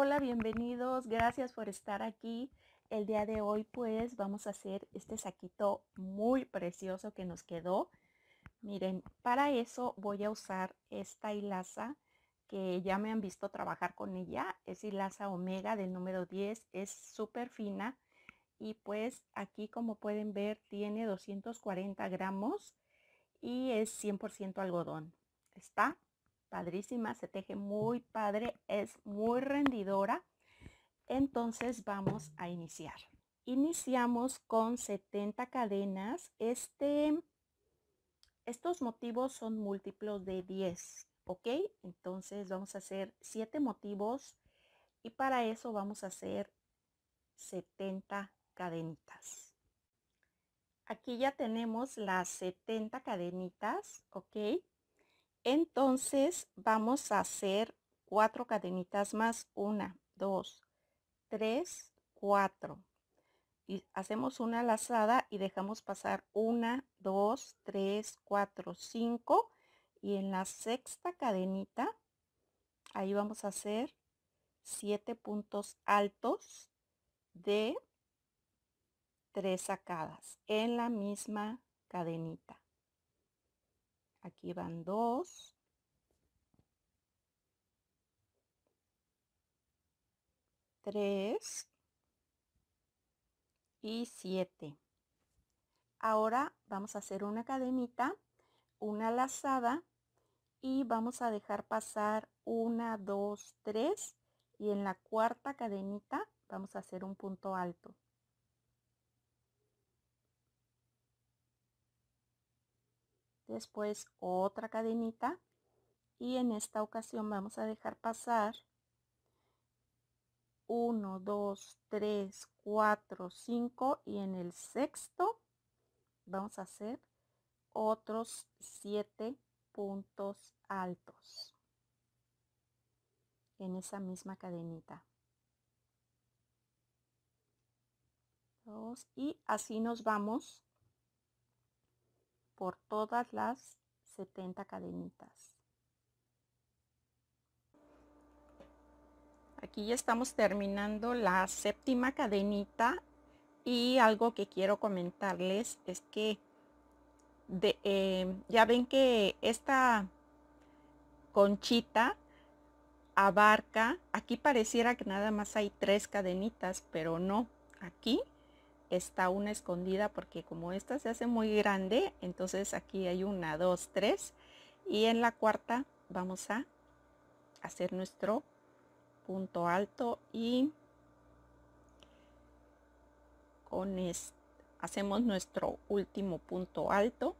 Hola, bienvenidos. Gracias por estar aquí. El día de hoy pues vamos a hacer este saquito muy precioso que nos quedó. Miren, para eso voy a usar esta hilaza que ya me han visto trabajar con ella. Es hilaza omega del número 10, es súper fina. Y pues aquí como pueden ver tiene 240 gramos y es 100% algodón. ¿Está? padrísima, se teje muy padre, es muy rendidora. Entonces vamos a iniciar. Iniciamos con 70 cadenas. Este, estos motivos son múltiplos de 10, ¿ok? Entonces vamos a hacer 7 motivos y para eso vamos a hacer 70 cadenitas. Aquí ya tenemos las 70 cadenitas, ¿ok? Entonces vamos a hacer cuatro cadenitas más. Una, dos, tres, cuatro. Y hacemos una lazada y dejamos pasar una, dos, tres, cuatro, cinco. Y en la sexta cadenita, ahí vamos a hacer siete puntos altos de tres sacadas en la misma cadenita. Aquí van dos. Tres. Y siete. Ahora vamos a hacer una cadenita, una lazada y vamos a dejar pasar una, dos, tres y en la cuarta cadenita vamos a hacer un punto alto. después otra cadenita y en esta ocasión vamos a dejar pasar 1, 2, 3, 4, 5 y en el sexto vamos a hacer otros 7 puntos altos en esa misma cadenita. y así nos vamos por todas las 70 cadenitas. Aquí ya estamos terminando la séptima cadenita y algo que quiero comentarles es que de, em, ya ven que esta conchita abarca, aquí pareciera que nada más hay tres cadenitas, pero no, aquí está una escondida porque como esta se hace muy grande, entonces aquí hay una, dos, tres. Y en la cuarta vamos a hacer nuestro punto alto y con esto hacemos nuestro último punto alto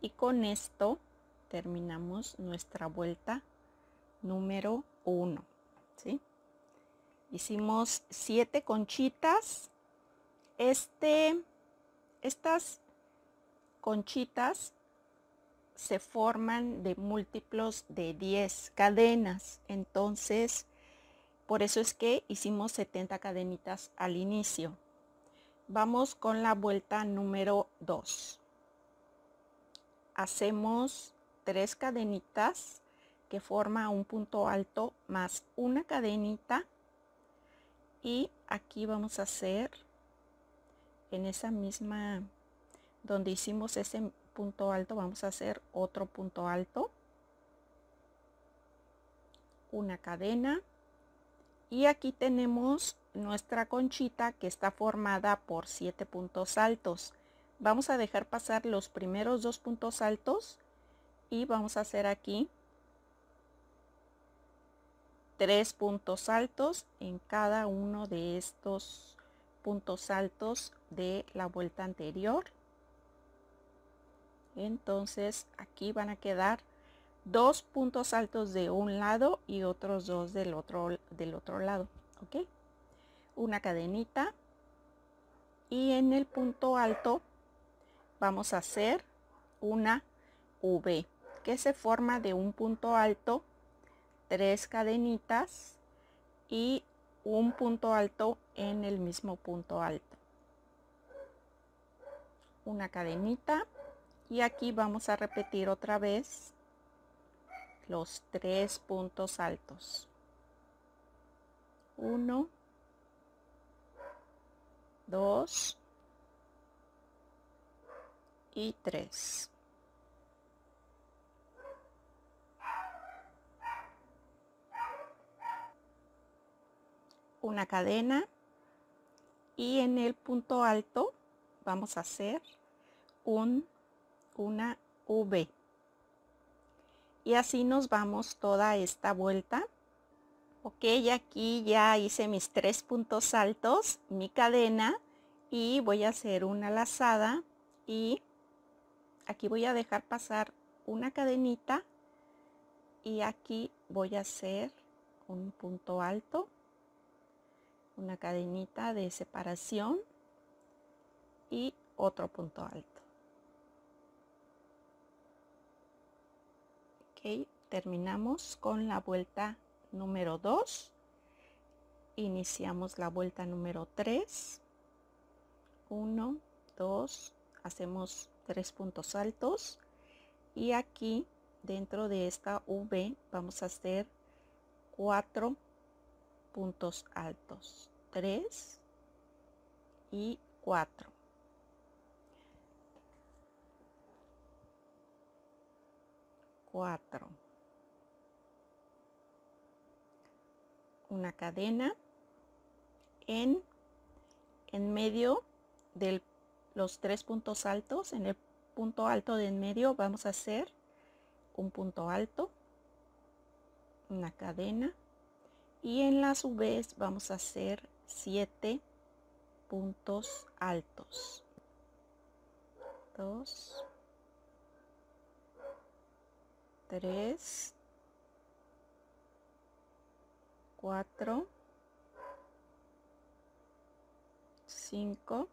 y con esto terminamos nuestra vuelta número uno ¿sí? hicimos siete conchitas este, estas conchitas se forman de múltiplos de 10 cadenas. Entonces, por eso es que hicimos 70 cadenitas al inicio. Vamos con la vuelta número 2. Hacemos tres cadenitas que forma un punto alto más una cadenita. Y aquí vamos a hacer en esa misma donde hicimos ese punto alto vamos a hacer otro punto alto una cadena y aquí tenemos nuestra conchita que está formada por siete puntos altos vamos a dejar pasar los primeros dos puntos altos y vamos a hacer aquí tres puntos altos en cada uno de estos puntos altos de la vuelta anterior entonces aquí van a quedar dos puntos altos de un lado y otros dos del otro del otro lado ok una cadenita y en el punto alto vamos a hacer una V que se forma de un punto alto tres cadenitas y un punto alto en el mismo punto alto una cadenita y aquí vamos a repetir otra vez los tres puntos altos 1 2 y 3 una cadena y en el punto alto vamos a hacer un, una V. Y así nos vamos toda esta vuelta. Ok, aquí ya hice mis tres puntos altos, mi cadena y voy a hacer una lazada y aquí voy a dejar pasar una cadenita y aquí voy a hacer un punto alto, una cadenita de separación y otro punto alto. terminamos con la vuelta número 2 iniciamos la vuelta número 3 1 2 hacemos tres puntos altos y aquí dentro de esta V vamos a hacer cuatro puntos altos 3 y 4 Una cadena en, en medio de los tres puntos altos. En el punto alto de en medio vamos a hacer un punto alto, una cadena y en la su vez vamos a hacer siete puntos altos. 2, 3, 4, 5,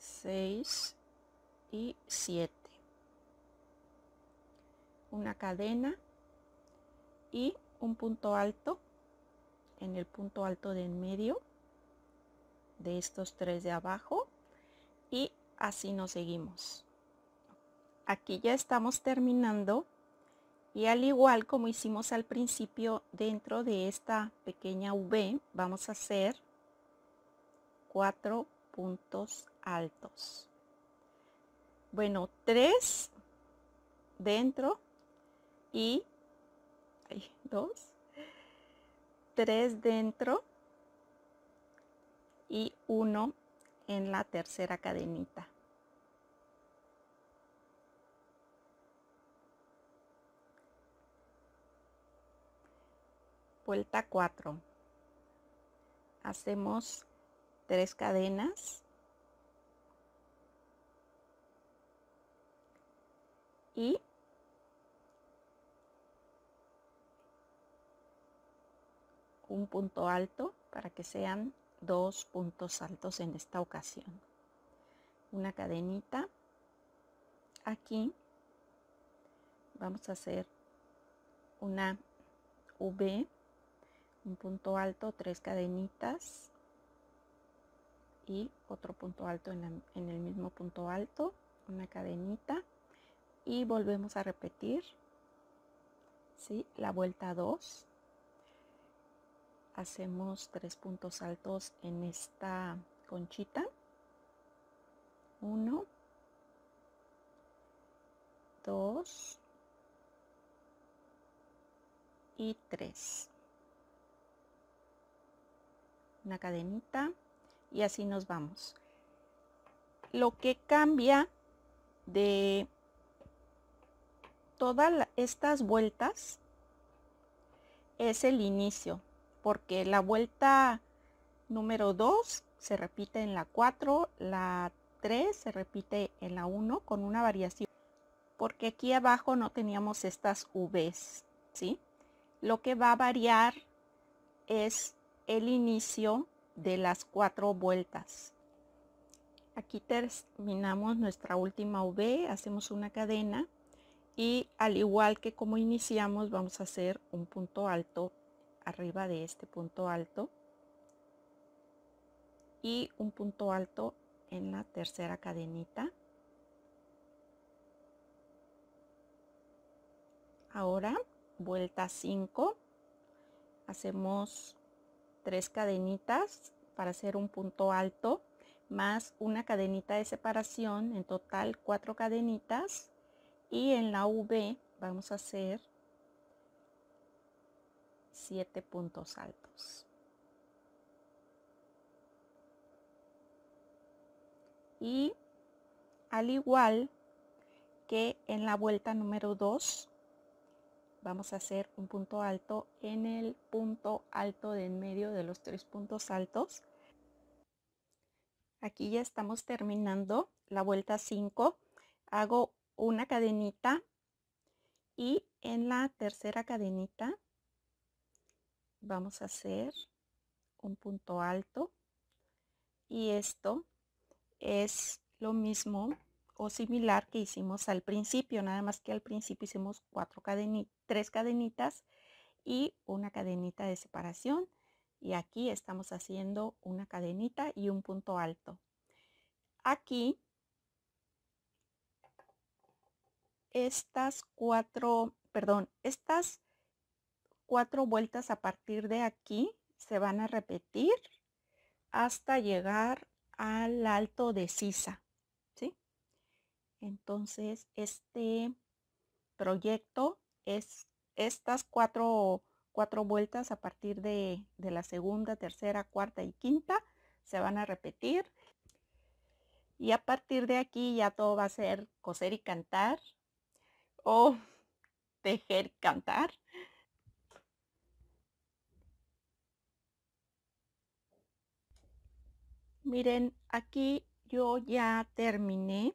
6 y 7. Una cadena y un punto alto en el punto alto de en medio de estos tres de abajo y así nos seguimos. Aquí ya estamos terminando y al igual como hicimos al principio dentro de esta pequeña V, vamos a hacer cuatro puntos altos. Bueno, tres dentro y dos, tres dentro y uno en la tercera cadenita. vuelta 4 hacemos tres cadenas y un punto alto para que sean dos puntos altos en esta ocasión una cadenita aquí vamos a hacer una V punto alto, tres cadenitas y otro punto alto en, en el mismo punto alto, una cadenita y volvemos a repetir si la vuelta 2 hacemos tres puntos altos en esta conchita 1 2 y 3 la cadenita y así nos vamos. Lo que cambia de todas estas vueltas es el inicio, porque la vuelta número 2 se repite en la 4, la 3 se repite en la 1 con una variación, porque aquí abajo no teníamos estas Vs, ¿sí? Lo que va a variar es el inicio de las cuatro vueltas. Aquí terminamos nuestra última V, hacemos una cadena y al igual que como iniciamos vamos a hacer un punto alto arriba de este punto alto y un punto alto en la tercera cadenita. Ahora vuelta 5, hacemos tres cadenitas para hacer un punto alto más una cadenita de separación en total cuatro cadenitas y en la V vamos a hacer siete puntos altos y al igual que en la vuelta número 2 vamos a hacer un punto alto en el punto alto de en medio de los tres puntos altos. Aquí ya estamos terminando la vuelta 5. Hago una cadenita y en la tercera cadenita vamos a hacer un punto alto y esto es lo mismo o similar que hicimos al principio, nada más que al principio hicimos cuatro cadenitas, tres cadenitas y una cadenita de separación y aquí estamos haciendo una cadenita y un punto alto. Aquí estas cuatro, perdón, estas cuatro vueltas a partir de aquí se van a repetir hasta llegar al alto de sisa. Entonces, este proyecto es estas cuatro, cuatro vueltas a partir de, de la segunda, tercera, cuarta y quinta se van a repetir. Y a partir de aquí ya todo va a ser coser y cantar o tejer cantar. Miren, aquí yo ya terminé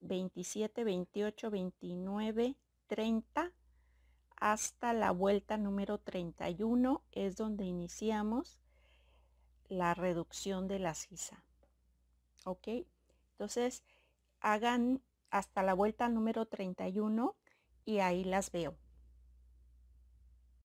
27, 28, 29, 30 hasta la vuelta número 31 es donde iniciamos la reducción de la sisa. ¿Ok? Entonces hagan hasta la vuelta número 31 y ahí las veo.